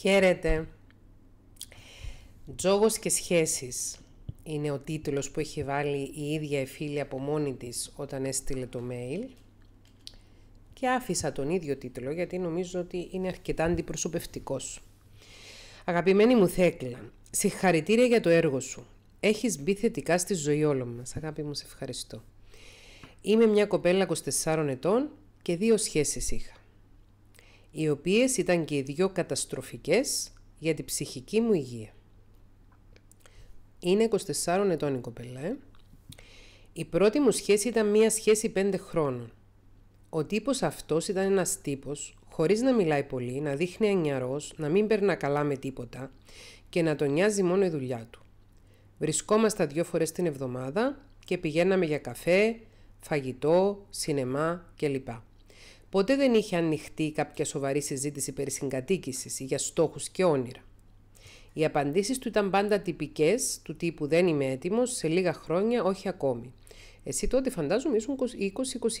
Χαίρετε. Τζόγος και σχέσεις είναι ο τίτλος που έχει βάλει η ίδια η από μόνη της όταν έστειλε το mail και άφησα τον ίδιο τίτλο γιατί νομίζω ότι είναι αρκετά αντιπροσωπευτικός. Αγαπημένη μου Θέκλα, συγχαρητήρια για το έργο σου. Έχεις μπει θετικά στη ζωή όλων μας. Αγάπη μου, σε ευχαριστώ. Είμαι μια κοπέλα 24 ετών και δύο σχέσεις είχα οι οποίες ήταν και οι δυο καταστροφικές για την ψυχική μου υγεία. Είναι 24 ετών η κοπελά. Η πρώτη μου σχέση ήταν μία σχέση 5 χρόνων. Ο τύπος αυτός ήταν ένας τύπος, χωρίς να μιλάει πολύ, να δείχνει ανιαρός, να μην περνά καλά με τίποτα και να τον νοιάζει μόνο η δουλειά του. Βρισκόμασταν δύο φορές την εβδομάδα και πηγαίναμε για καφέ, φαγητό, σινεμά κλπ ποτέ δεν είχε ανοιχτεί κάποια σοβαρή συζήτηση περί συγκατοίκησης ή για στόχους και όνειρα. Οι απαντήσεις του ήταν πάντα τυπικές, του τύπου «Δεν είμαι έτοιμος, σε λίγα χρόνια, όχι ακόμη». Εσύ τότε φαντάζομαι ήσουν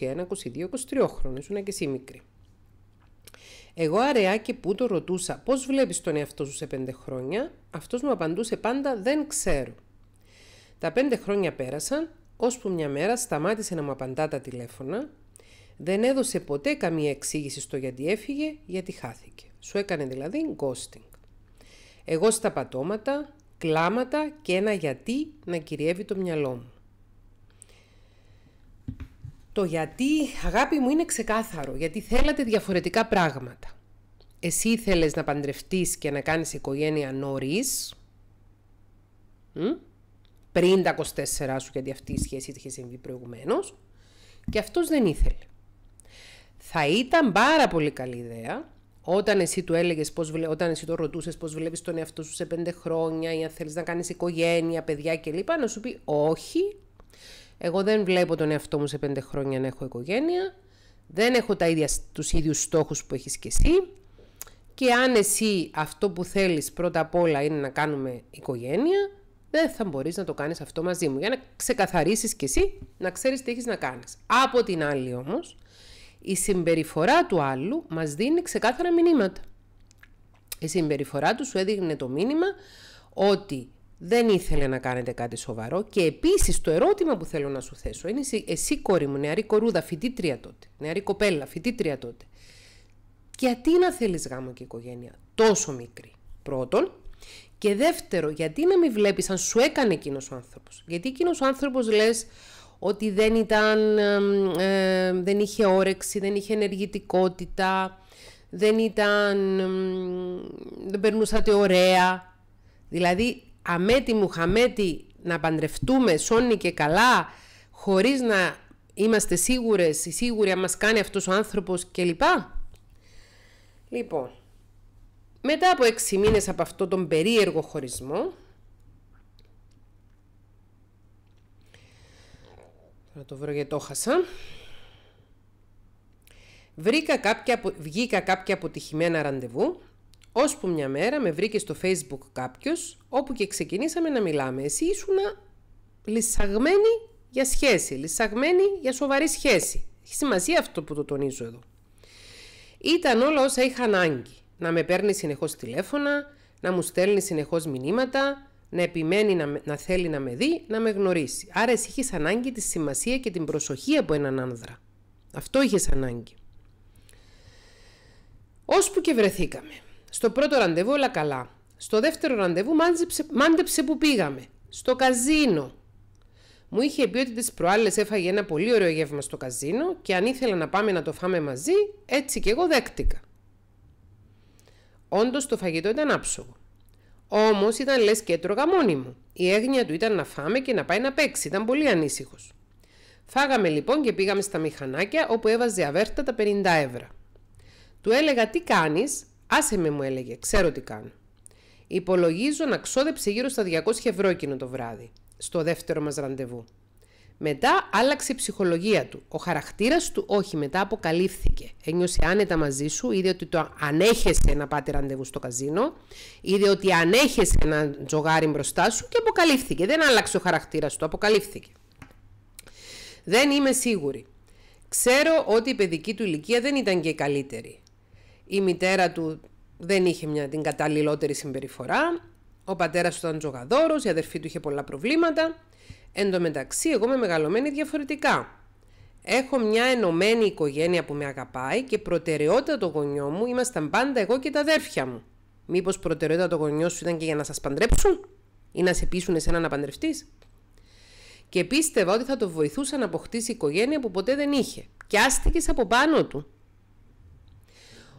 20, 21, 22, 23 χρόνια, ήσουν και εσύ μικρή. Εγώ αραιά και που το ρωτούσα πώς βλέπεις τον εαυτό σου σε πέντε χρόνια, αυτός μου απαντούσε πάντα «Δεν ξέρω». Τα πέντε χρόνια πέρασαν, ώσπου μια μέρα σταμάτησε να μου απαντά τα τηλέφωνα δεν έδωσε ποτέ καμία εξήγηση στο γιατί έφυγε, γιατί χάθηκε. Σου έκανε δηλαδή ghosting. Εγώ στα πατώματα, κλάματα και ένα γιατί να κυριεύει το μυαλό μου. Το γιατί, αγάπη μου, είναι ξεκάθαρο, γιατί θέλατε διαφορετικά πράγματα. Εσύ ήθελες να παντρευτείς και να κάνεις οικογένεια νωρίς, πριν τα 24 σου, γιατί αυτή η σχέση είχε συμβεί προηγουμένως, και αυτός δεν ήθελε. Θα ήταν πάρα πολύ καλή ιδέα όταν εσύ του έλεγες, όταν εσύ το ρωτούσες πώς βλέπεις τον εαυτό σου σε πέντε χρόνια, ή αν θέλεις να κάνεις οικογένεια, παιδιά κλπ., να σου πει Όχι, εγώ δεν βλέπω τον εαυτό μου σε πέντε χρόνια να έχω οικογένεια. Δεν έχω τα ίδια, τους ίδιους στόχους που έχεις και εσύ. Και αν εσύ αυτό που θέλεις πρώτα απ' όλα είναι να κάνουμε οικογένεια, δεν θα μπορείς να το κάνεις αυτό μαζί μου. Για να ξεκαθαρίσεις κι εσύ, να ξέρεις τι έχεις να κάνεις. Από την άλλη όμως, η συμπεριφορά του άλλου μας δίνει ξεκάθαρα μηνύματα. Η συμπεριφορά του σου έδινε το μήνυμα ότι δεν ήθελε να κάνετε κάτι σοβαρό και επίσης το ερώτημα που θέλω να σου θέσω είναι εσύ, εσύ κόρη μου, νεαρή κορούδα, φοιτήτρια τότε, νεαρή κοπέλα, φοιτήτρια τότε. Γιατί να θέλεις γάμο και οικογένεια τόσο μικρή πρώτον και δεύτερο γιατί να μην βλέπεις αν σου έκανε εκείνος ο άνθρωπος. Γιατί εκείνος ο άνθρωπος λες ότι δεν, ήταν, δεν είχε όρεξη, δεν είχε ενεργητικότητα, δεν ήταν, δεν περνούσατε ωραία. Δηλαδή, αμέτη μου χαμέτη να παντρευτούμε σώνει και καλά, χωρίς να είμαστε σίγουρες, η σίγουρη μας κάνει αυτός ο άνθρωπος κλπ. Λοιπόν, μετά από έξι μήνες από αυτό τον περίεργο χωρισμό, να το βρω γιατί το χασα. Βρήκα κάποια, βγήκα κάποια αποτυχημένα ραντεβού, ώσπου μια μέρα με βρήκε στο facebook κάποιος, όπου και ξεκινήσαμε να μιλάμε. Εσύ ήσουνα λυσαγμένη για σχέση, λυσαγμένη για σοβαρή σχέση. Έχει σημασία αυτό που το τονίζω εδώ. Ήταν όλα όσα είχα ανάγκη. Να με παίρνει συνεχώς τηλέφωνα, να μου στέλνει συνεχώς μηνύματα, να επιμένει να, να θέλει να με δει, να με γνωρίσει. Άρα εσύ είχες ανάγκη τη σημασία και την προσοχή από έναν άνδρα. Αυτό είχες ανάγκη. Όσπου και βρεθήκαμε. Στο πρώτο ραντεβού όλα καλά. Στο δεύτερο ραντεβού μάντεψε, μάντεψε που πήγαμε. Στο καζίνο. Μου είχε πει ότι τις προάλλες έφαγε ένα πολύ ωραίο γεύμα στο καζίνο και αν ήθελα να πάμε να το φάμε μαζί, έτσι και εγώ δέκτηκα. Όντως το φαγητό ήταν άψογο. Όμως ήταν λες και έτρωγα μόνη μου. Η έγνοια του ήταν να φάμε και να πάει να παίξει, ήταν πολύ ανήσυχος. Φάγαμε λοιπόν και πήγαμε στα μηχανάκια όπου έβαζε αβέρτα τα 50 ευρώ. Του έλεγα τι κάνεις, άσε με μου έλεγε, ξέρω τι κάνω. Υπολογίζω να ξόδεψε γύρω στα 200 ευρώ εκείνο το βράδυ, στο δεύτερο μας ραντεβού. Μετά άλλαξε η ψυχολογία του. Ο χαρακτήρας του όχι, μετά αποκαλύφθηκε. Ένιωσε άνετα μαζί σου, είδε ότι το ανέχεσαι να πάτε ραντεβού στο καζίνο, είδε ότι ανέχεσαι να τζογάρι μπροστά σου και αποκαλύφθηκε. Δεν άλλαξε ο χαρακτήρας του, αποκαλύφθηκε. Δεν είμαι σίγουρη. Ξέρω ότι η παιδική του ηλικία δεν ήταν και η καλύτερη. Η μητέρα του δεν είχε την καταλληλότερη συμπεριφορά. Ο πατέρας του ήταν τζογαδόρος, η αδερφή του είχε πολλά προβλήματα. Εν τω μεταξύ, εγώ είμαι μεγαλωμένη διαφορετικά. Έχω μια ενωμένη οικογένεια που με αγαπάει και προτεραιότητα το γονιό μου ήμασταν πάντα εγώ και τα αδέρφια μου. Μήπως προτεραιότητα το γονιό σου ήταν και για να σας παντρέψουν ή να σε πείσουν εσένα να παντρευτείς. Και πίστευα ότι θα το βοηθούσα να αποκτήσει οικογένεια που ποτέ δεν είχε. Και από πάνω του.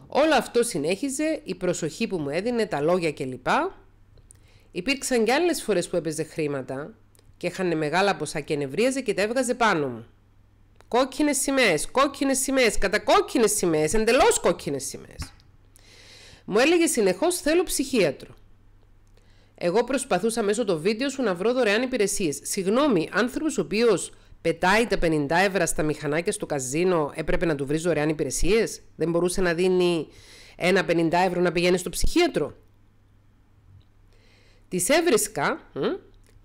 Όλο αυτό συνέχιζε, η προσοχή που μου έδινε, τα λόγια κλπ. Υπήρξαν και άλλες φορές που έπαιζε χρήματα, και είχαν μεγάλα ποσά και νευρίαζε και τα έβγαζε πάνω μου. Κόκκινες σημαίες, κόκκινες σημαίες, κατακόκκινε σημαίες, εντελώς κόκκινες σημαίες. Μου έλεγε συνεχώς θέλω ψυχίατρο. Εγώ προσπαθούσα μέσω το βίντεο σου να βρω δωρεάν υπηρεσίες. Συγγνώμη, άνθρωπος ο οποίος πετάει τα 50 ευρώ στα μηχανάκια στο καζίνο, έπρεπε να του βρεις δωρεάν υπηρεσίες. Δεν μπορούσε να δίνει ένα 50 ευρώ να πηγαίνει στο ψυχίατρο. Τη έβρισκα,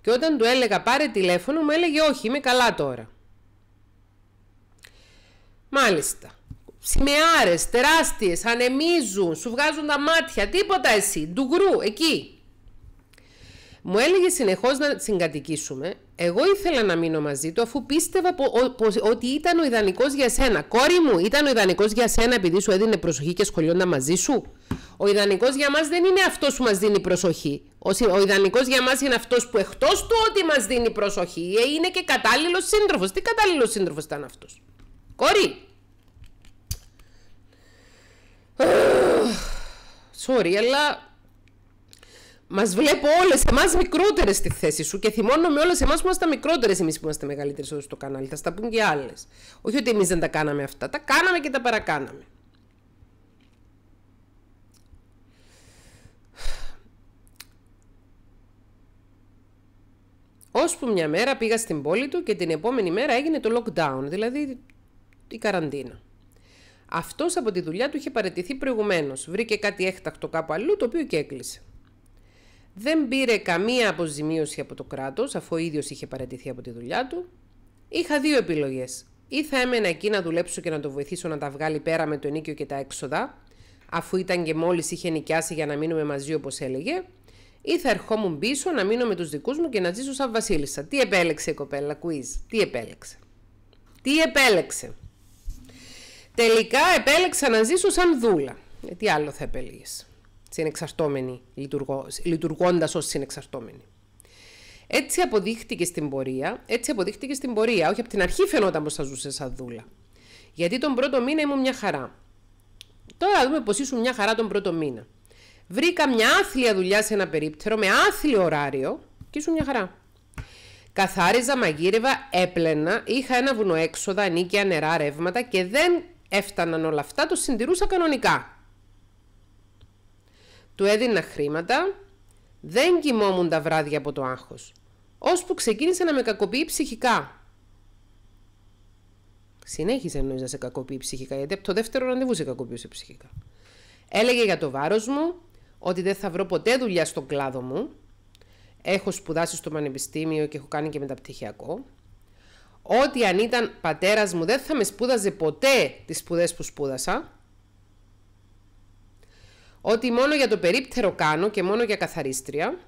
και όταν του έλεγα πάρε τηλέφωνο μου έλεγε όχι είμαι καλά τώρα. Μάλιστα. Σημεάρες, τεράστιες, ανεμίζουν, σου βγάζουν τα μάτια, τίποτα εσύ, ντουγρού εκεί. Μου έλεγε συνεχώς να συγκατοικήσουμε. Εγώ ήθελα να μείνω μαζί του αφού πίστευα ότι ήταν ο ιδανικός για σένα. Κόρη μου, ήταν ο ιδανικός για σένα επειδή σου έδινε προσοχή και σχολιόντα μαζί σου. Ο ιδανικός για μας δεν είναι αυτός που μας δίνει προσοχή. Ο ιδανικός για μας είναι αυτός που εκτός του ότι μας δίνει προσοχή, ε, είναι και κατάλληλος σύντροφος. Τι κατάλληλος σύντροφος ήταν αυτός. Κόρη. Sorry, αλλά Μας βλέπω όλες εμάς μικρότερες στη θέση σου και με όλες εμάς που είμαστε μικρότερες εμείς που είμαστε μεγαλύτερες εδώ στο κανάλι. Θα στα πούν και άλλες. Όχι ότι εμείς δεν τα κάναμε αυτά. Τα κάναμε και τα παρακάναμε. Ώσπου μια μέρα πήγα στην πόλη του και την επόμενη μέρα έγινε το lockdown, δηλαδή η καραντίνα. Αυτός από τη δουλειά του είχε παραιτηθεί προηγουμένως. Βρήκε κάτι έκτακτο κάπου αλλού, το οποίο και έκλεισε. Δεν πήρε καμία αποζημίωση από το κράτος, αφού ο ίδιος είχε παραιτηθεί από τη δουλειά του. Είχα δύο επιλογές. Ή θα έμενα εκεί να δουλέψω και να το βοηθήσω να τα βγάλει πέρα με το ενίκιο και τα έξοδα, αφού ήταν και μόλις είχε νοικιάσει για να μείνουμε μαζί, όπως έλεγε, ή θα ερχόμουν πίσω να μείνω με τους δικούς μου και να ζήσω σαν βασίλισσα. Τι επέλεξε η κοπέλα, κουίζ. τι επέλεξε. Τι επέλεξε. Τελικά επέλεξα να ζήσω σαν δούλα. Ε, τι άλλο θα επέλεγες. Συνεξαρτώμενη, λειτουργώ, λειτουργώντας ως συνεξαρτώμενη. Έτσι αποδείχτηκε στην πορεία, έτσι αποδείχτηκε στην πορεία, όχι από την αρχή φαινόταν πως θα ζούσε σαν δούλα. Γιατί τον πρώτο μήνα ήμουν μια χαρά. Τώρα δούμε πως ήσουν μια χαρά τον πρώτο μήνα. Βρήκα μια άθλια δουλειά σε ένα περίπτερο με άθλιο ωράριο και ήσουν μια χαρά. Καθάριζα, μαγείρευα, έπλαινα, είχα ένα βουνό έξοδα, νίκια, νερά, ρεύματα και δεν έφταναν όλα αυτά, το συντηρούσα κανονικά. Του έδινα χρήματα, δεν κοιμόμουν τα βράδια από το άγχος, ώσπου ξεκίνησε να με κακοποιεί ψυχικά. Συνέχισε εννοείς να σε κακοποιεί ψυχικά, γιατί από το δεύτερο ραντεβού σε κακοποιούσε ψυχικά. Έλεγε για το βάρος μου, ότι δεν θα βρω ποτέ δουλειά στον κλάδο μου. Έχω σπουδάσει στο πανεπιστήμιο και έχω κάνει και μεταπτυχιακό. Ότι αν ήταν πατέρας μου δεν θα με σπούδαζε ποτέ τις σπουδές που σπούδασα. Ότι μόνο για το περίπτερο κάνω και μόνο για καθαρίστρια.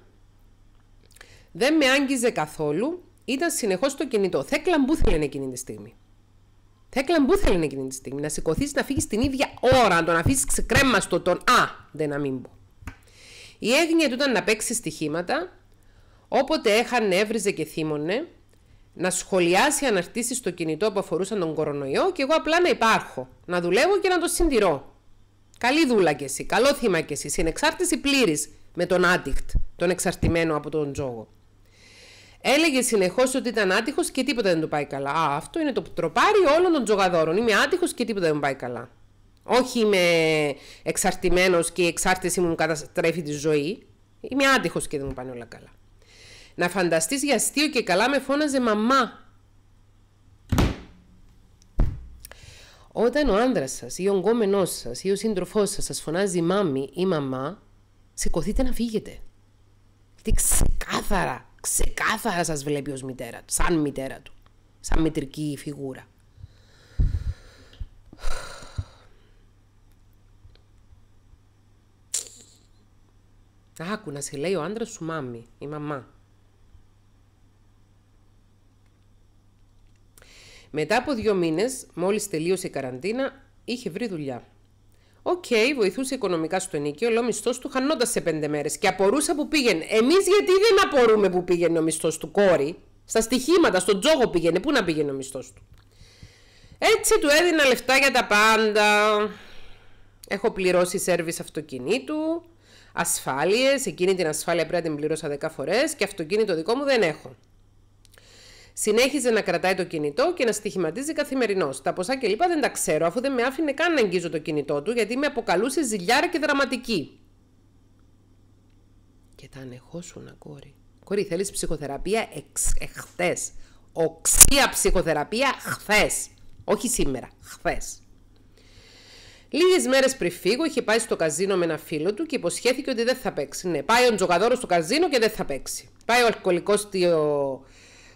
Δεν με άγγιζε καθόλου. Ήταν συνεχώς στο κινητό. Θέκλα που θέλει εκείνη τη στιγμή. Θέκλα που θέλει εκείνη τη στιγμή. Να σηκωθείς να φύγεις την ίδια ώρα, να τον αφήσεις ξεκρέμαστο τον Α, δεν να μην η έγνοια του ήταν να παίξει στοιχήματα, όποτε έχανε, έβριζε και θύμωνε, να σχολιάσει αναρτήσεις στο κινητό που αφορούσαν τον κορονοϊό και εγώ απλά να υπάρχω, να δουλεύω και να το συντηρώ. Καλή δούλα και εσύ, καλό θύμα και εσύ, συνεξάρτηση πλήρης με τον άτυχτ, τον εξαρτημένο από τον τζόγο. Έλεγε συνεχώς ότι ήταν άτυχος και τίποτα δεν του πάει καλά. Α, αυτό είναι το τροπάρι όλων των τζογαδόρων. Είμαι άτυχος και τίποτα δεν μου πάει καλά. Όχι είμαι εξαρτημένος και η εξάρτηση μου καταστρέφει τη ζωή. Είμαι άτυχος και δεν μου πάνε όλα καλά. Να φανταστείς για αστείο και καλά με φώναζε μαμά. Όταν ο άντρα σας ή ο γκόμενό σας ή ο σύντροφός σας σας φωνάζει μάμη ή μαμά, σηκωθείτε να φύγετε. Γιατί ξεκάθαρα, ξεκάθαρα σας βλέπει ως μητέρα του, σαν μητέρα του, σαν μητρική φιγούρα. Άκου να σε λέει ο άντρας σου μάμι, η μαμά. Μετά από δύο μήνες, μόλις τελείωσε η καραντίνα, είχε βρει δουλειά. Οκ, βοηθούσε οικονομικά στο νίκαιο, αλλά ο μισθός του χανόταν σε πέντε μέρες και απορούσα που πήγαινε. Εμείς γιατί δεν απορούμε που πήγαινε ο μισθός του κόρη. Στα στοιχήματα, στον τζόγο πήγαινε. Πού να πήγαινε ο μισθός του. Έτσι του έδινα λεφτά για τα πάντα. Έχω πληρώσει σερβις αυτοκινήτου, ασφάλειες. Εκείνη την ασφάλεια πρέπει να την πληρώσα 10 φορές και αυτοκίνητο δικό μου δεν έχω. Συνέχιζε να κρατάει το κινητό και να στοιχηματίζει καθημερινώς. Τα ποσά και κλπ. δεν τα ξέρω, αφού δεν με άφηνε καν να αγγίζω το κινητό του, γιατί με αποκαλούσε ζηλιάρα και δραματική. Και τα ανεχόσουν, κόρη. Κόρη, θέλεις ψυχοθεραπεία εχθές. Οξία ψυχοθεραπεία χθες. Όχι σήμερα, χθες. Λίγες μέρες πριν φύγω, είχε πάει στο καζίνο με ένα φίλο του και υποσχέθηκε ότι δεν θα παίξει. Ναι, πάει ο τζογαδόρος στο καζίνο και δεν θα παίξει. Πάει ο αλκοολικός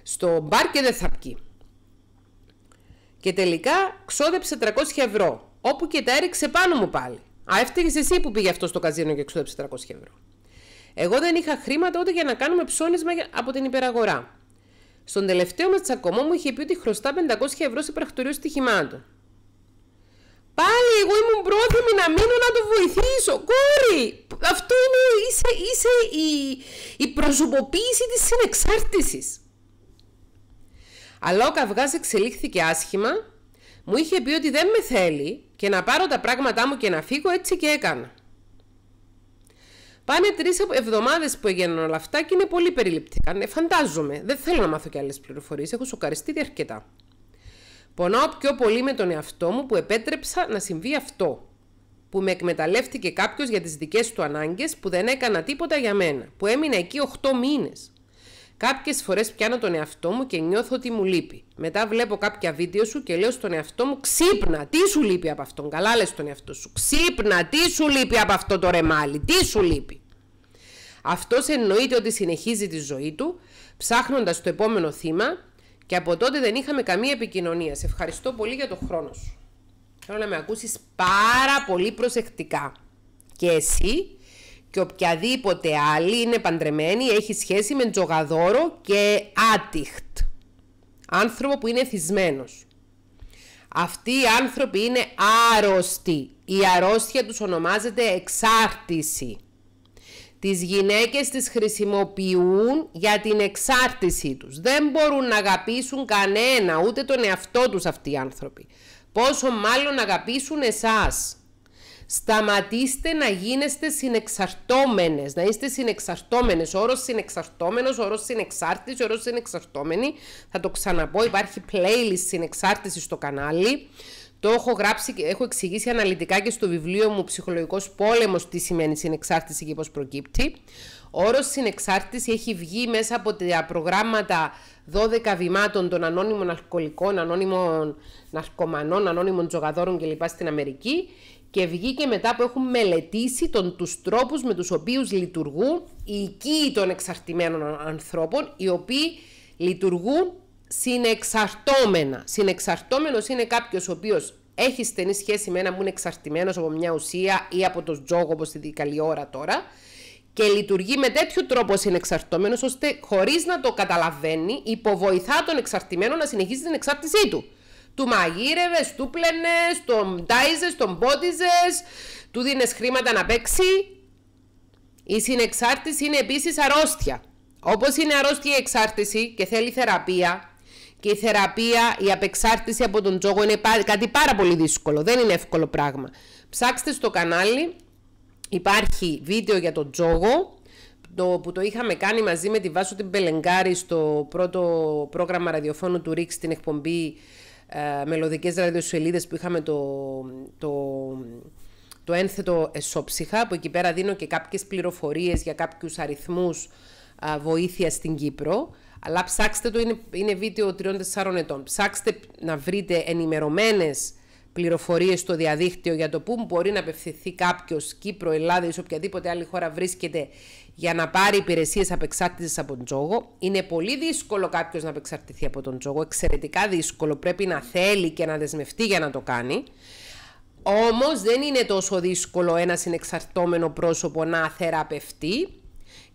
στο... μπαρ και δεν θα πει. Και τελικά ξόδεψε 300 ευρώ, όπου και τα έριξε πάνω μου πάλι. Α, έφταιγες εσύ που πήγε αυτό στο καζίνο και ξόδεψε 300 ευρώ. Εγώ δεν είχα χρήματα ούτε για να κάνουμε ψώνισμα από την υπεραγορά. Στον τελευταίο μας τσακωμό μου είχε πει ότι χρωστά 500 ευρώ σε πρακτορείο στοιχημάτων. Πάλι εγώ ήμουν πρόθυμη να μείνω να το βοηθήσω. Κόρη, αυτό είναι είσαι, είσαι η, η προσωποποίηση της συνεξάρτησης. Αλλά ο καυγάς εξελίχθηκε άσχημα, μου είχε πει ότι δεν με θέλει και να πάρω τα πράγματά μου και να φύγω έτσι και έκανα. Πάνε τρεις εβδομάδες που έγιναν όλα αυτά και είναι πολύ περιληπτικά. Ναι, φαντάζομαι. Δεν θέλω να μάθω και άλλες πληροφορίες. Έχω σοκαριστεί αρκετά. Πονάω πιο πολύ με τον εαυτό μου που επέτρεψα να συμβεί αυτό. Που με εκμεταλλεύτηκε κάποιος για τις δικές του ανάγκες, που δεν έκανα τίποτα για μένα, που έμεινα εκεί 8 μήνες. Κάποιες φορές πιάνω τον εαυτό μου και νιώθω ότι μου λείπει. Μετά βλέπω κάποια βίντεο σου και λέω στον εαυτό μου: Ξύπνα, τι σου λείπει από αυτόν. Καλά λες τον εαυτό σου. Ξύπνα, τι σου λείπει από αυτό το ρεμάλι, τι σου λείπει. Αυτός εννοείται ότι συνεχίζει τη ζωή του, ψάχνοντας το επόμενο θύμα και από τότε δεν είχαμε καμία επικοινωνία. Σε ευχαριστώ πολύ για τον χρόνο σου. Θέλω να με ακούσεις πάρα πολύ προσεκτικά. Και εσύ και οποιαδήποτε άλλη είναι παντρεμένη έχει σχέση με τζογαδόρο και άτιχτ. Άνθρωπο που είναι θυσμένος. Αυτοί οι άνθρωποι είναι άρρωστοι. Η αρρώστια τους ονομάζεται εξάρτηση. Τις γυναίκες τις χρησιμοποιούν για την εξάρτησή τους. Δεν μπορούν να αγαπήσουν κανένα, ούτε τον εαυτό τους αυτοί οι άνθρωποι. Πόσο μάλλον να αγαπήσουν εσάς. Σταματήστε να γίνεστε συνεξαρτώμενες, να είστε συνεξαρτώμενες. Ο όρος συνεξαρτώμενος, όρος συνεξάρτηση, όρος συνεξαρτώμενη. Θα το ξαναπώ, υπάρχει playlist συνεξάρτησης στο κανάλι. Το έχω γράψει και έχω εξηγήσει αναλυτικά και στο βιβλίο μου ψυχολογικός Πόλεμος τι σημαίνει συνεξάρτηση και πώς προκύπτει. Ο όρος συνεξάρτηση έχει βγει μέσα από τα προγράμματα 12 βημάτων των ανώνυμων αλκοολικών, ανώνυμων ναρκωμανών, ανώνυμων τζογαδόρων κλπ. στην Αμερική και βγήκε μετά που έχουν μελετήσει του τους τρόπους με τους οποίους λειτουργούν οι οικοί των εξαρτημένων ανθρώπων, οι οποίοι λειτουργούν συνεξαρτώμενα. Συνεξαρτώμενος είναι κάποιος ο οποίος έχει στενή σχέση με έναν που είναι εξαρτημένος από μια ουσία ή από το τζόγο όπως την καλή ώρα τώρα και λειτουργεί με τέτοιο τρόπο συνεξαρτώμενος ώστε χωρίς να το καταλαβαίνει υποβοηθά τον εξαρτημένο να συνεχίσει την εξάρτησή του. Του μαγείρευες, του πλένες, τον τάιζε, τον πότιζες, του δίνες χρήματα να παίξει. Η συνεξάρτηση είναι επίσης αρρώστια. Όπως είναι αρρώστια η εξάρτηση και θέλει θεραπεία, και η θεραπεία, η απεξάρτηση από τον τζόγο είναι κάτι πάρα πολύ δύσκολο. Δεν είναι εύκολο πράγμα. Ψάξτε στο κανάλι, υπάρχει βίντεο για τον τζόγο το, που το είχαμε κάνει μαζί με τη Βάσο την Πελεγκάρη στο πρώτο πρόγραμμα ραδιοφώνου του Ρίξ στην εκπομπή ε, μελωδικές ραδιοσελίδες που είχαμε το, το, το ένθετο εσόψυχα που εκεί πέρα δίνω και κάποιες πληροφορίες για κάποιους αριθμούς βοήθεια στην Κύπρο. Αλλά ψάξτε το, είναι, είναι βίντεο ετών. Ψάξτε να βρείτε ενημερωμένες πληροφορίες στο διαδίκτυο για το πού μπορεί να απευθυνθεί κάποιος Κύπρο, Ελλάδα ή οποιαδήποτε άλλη χώρα βρίσκεται για να πάρει υπηρεσίες απεξάρτηση από τον τζόγο. Είναι πολύ δύσκολο κάποιος να απεξαρτηθεί από τον τζόγο. Εξαιρετικά δύσκολο. Πρέπει να θέλει και να δεσμευτεί για να το κάνει. Όμως δεν είναι τόσο δύσκολο ένα συνεξαρτώμενο πρόσωπο να θεραπευτεί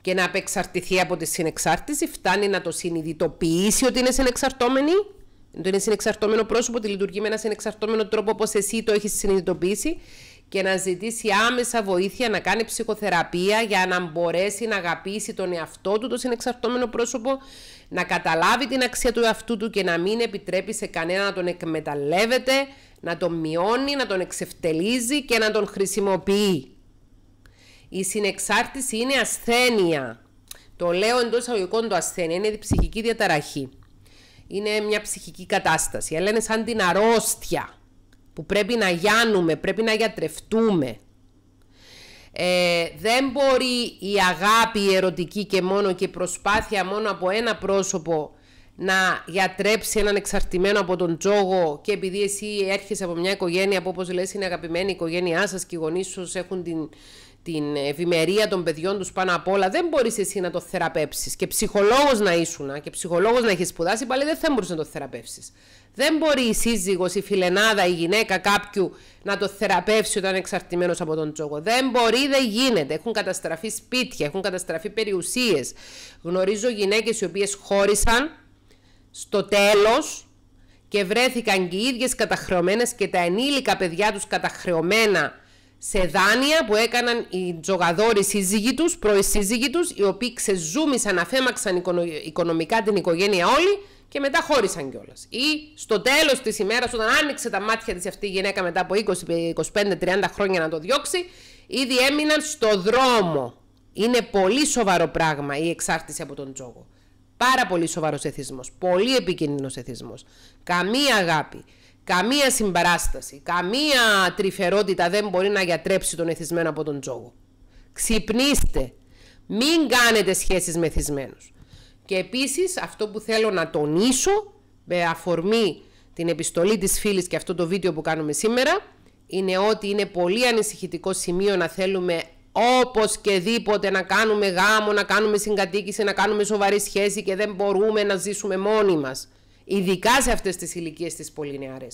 και να απεξαρτηθεί από τη συνεξάρτηση, φτάνει να το συνειδητοποιήσει ότι είναι συνεξαρτώμενη. Το είναι συνεξαρτώμενο πρόσωπο, τη λειτουργεί με ένα συνεξαρτώμενο τρόπο όπως εσύ το έχεις συνειδητοποιήσει και να ζητήσει άμεσα βοήθεια να κάνει ψυχοθεραπεία για να μπορέσει να αγαπήσει τον εαυτό του, το συνεξαρτώμενο πρόσωπο, να καταλάβει την αξία του εαυτού του και να μην επιτρέπει σε κανένα να τον εκμεταλλεύεται, να τον μειώνει, να τον εξευτελίζει και να τον χρησιμοποιεί. Η συνεξάρτηση είναι ασθένεια. Το λέω εντός αγωγικών το ασθένεια, είναι ψυχική διαταραχή. Είναι μια ψυχική κατάσταση, αλλά είναι σαν την αρρώστια που πρέπει να γιάνουμε, πρέπει να γιατρευτούμε. Ε, δεν μπορεί η αγάπη η ερωτική και μόνο και η προσπάθεια μόνο από ένα πρόσωπο να γιατρέψει έναν εξαρτημένο από τον τζόγο και επειδή εσύ έρχεσαι από μια οικογένεια που όπως λες είναι αγαπημένη η οικογένειά σας και οι γονείς σου έχουν την, την ευημερία των παιδιών τους πάνω απ' όλα, δεν μπορείς εσύ να το θεραπεύσεις. Και ψυχολόγος να ήσουν και ψυχολόγος να έχεις σπουδάσει, πάλι δεν θα μπορούσε να το θεραπεύσεις. Δεν μπορεί η σύζυγος, η φιλενάδα, η γυναίκα κάποιου να το θεραπεύσει όταν είναι εξαρτημένος από τον τζόγο. Δεν μπορεί, δεν γίνεται. Έχουν καταστραφεί σπίτια, έχουν καταστραφεί περιουσίες. Γνωρίζω γυναίκες οι οποίες χώρισαν στο τέλος και βρέθηκαν και οι ίδιες καταχρεωμένες και τα ενήλικα παιδιά τους καταχρεωμένα σε δάνεια που έκαναν οι τζογαδόροι σύζυγοι τους, πρώοι σύζυγοι τους, οι οποίοι ξεζούμισαν, αφέμαξαν οικονομικά την οικογένεια όλοι και μετά χώρισαν κιόλας. Ή στο τέλος της ημέρας, όταν άνοιξε τα μάτια της αυτή η γυναίκα μετά από 20, 25, 30 χρόνια να το διώξει, ήδη έμειναν στο δρόμο. Είναι πολύ σοβαρό πράγμα η εξάρτηση από τον τζόγο. Πάρα πολύ σοβαρός εθισμός. Πολύ επικίνδυνος εθισμός. Καμία αγάπη. Καμία συμπαράσταση, καμία τρυφερότητα δεν μπορεί να γιατρέψει τον εθισμένο από τον τζόγο. Ξυπνήστε. Μην κάνετε σχέσεις με εθισμένους. Και επίσης αυτό που θέλω να τονίσω με αφορμή την επιστολή της φίλης και αυτό το βίντεο που κάνουμε σήμερα είναι ότι είναι πολύ ανησυχητικό σημείο να θέλουμε όπως και δίποτε να κάνουμε γάμο, να κάνουμε συγκατοίκηση, να κάνουμε σοβαρή σχέση και δεν μπορούμε να ζήσουμε μόνοι μας. Ειδικά σε αυτές τις ηλικίες τις πολύ νεαρέ.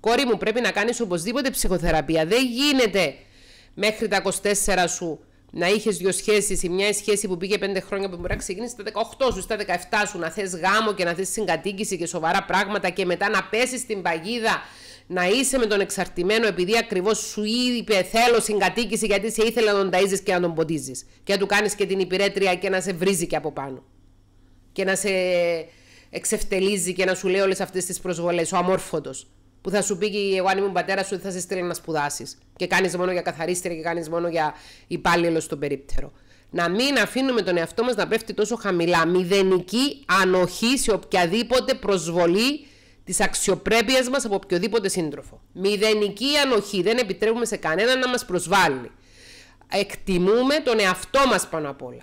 Κόρη μου, πρέπει να κάνεις οπωσδήποτε ψυχοθεραπεία. Δεν γίνεται μέχρι τα 24 σου να είχες δύο σχέσεις. Η μια σχέση που πήγε 5 χρόνια που μπορεί να ξεκινήσει στα 18 σου, στα 17 σου, να θες γάμο και να θες συγκατοίκηση και σοβαρά πράγματα και μετά να πέσεις στην παγίδα να είσαι με τον εξαρτημένο επειδή ακριβώς σου είπε θέλω συγκατοίκηση γιατί σε ήθελε να τον ταζει και να τον ποντίζει. και να του κάνεις και την υπηρέτρια και να σε βρίζει και από πάνω και να σε εξευτελίζει και να σου λέει όλες αυτές τις προσβολές, ο αμόρφωτος. Που θα σου πει και εγώ, αν ήμουν πατέρα σου, δεν θα σε στείλει να σπουδάσεις. Και κάνεις μόνο για καθαρίστρια και κάνεις μόνο για υπάλληλο στον περίπτερο. Να μην αφήνουμε τον εαυτό μας να πέφτει τόσο χαμηλά. Μηδενική ανοχή σε οποιαδήποτε προσβολή της αξιοπρέπειας μας από οποιοδήποτε σύντροφο. Μηδενική ανοχή. Δεν επιτρέπουμε σε κανέναν να μας προσβάλλει. Εκτιμούμε τον εαυτό μας πάνω απ' όλα.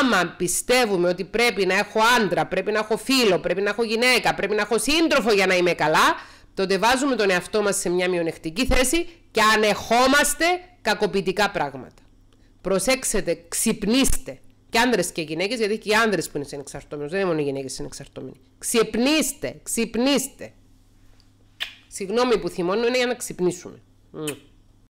Άμα πιστεύουμε ότι πρέπει να έχω άντρα, πρέπει να έχω φίλο, πρέπει να έχω γυναίκα, πρέπει να έχω σύντροφο για να είμαι καλά, τότε βάζουμε τον εαυτό μας σε μια μειονεκτική θέση και ανεχόμαστε κακοποιητικά πράγματα. Προσέξτε, ξυπνήστε. Και άντρες και γυναίκες, γιατί και οι άντρες που είναι συνεξαρτώμενοι, δεν είναι μόνο οι γυναίκες συνεξαρτώμενοι. Ξυπνήστε, ξυπνήστε. Συγγνώμη που θυμώνω, είναι για να ξυπνήσουμε.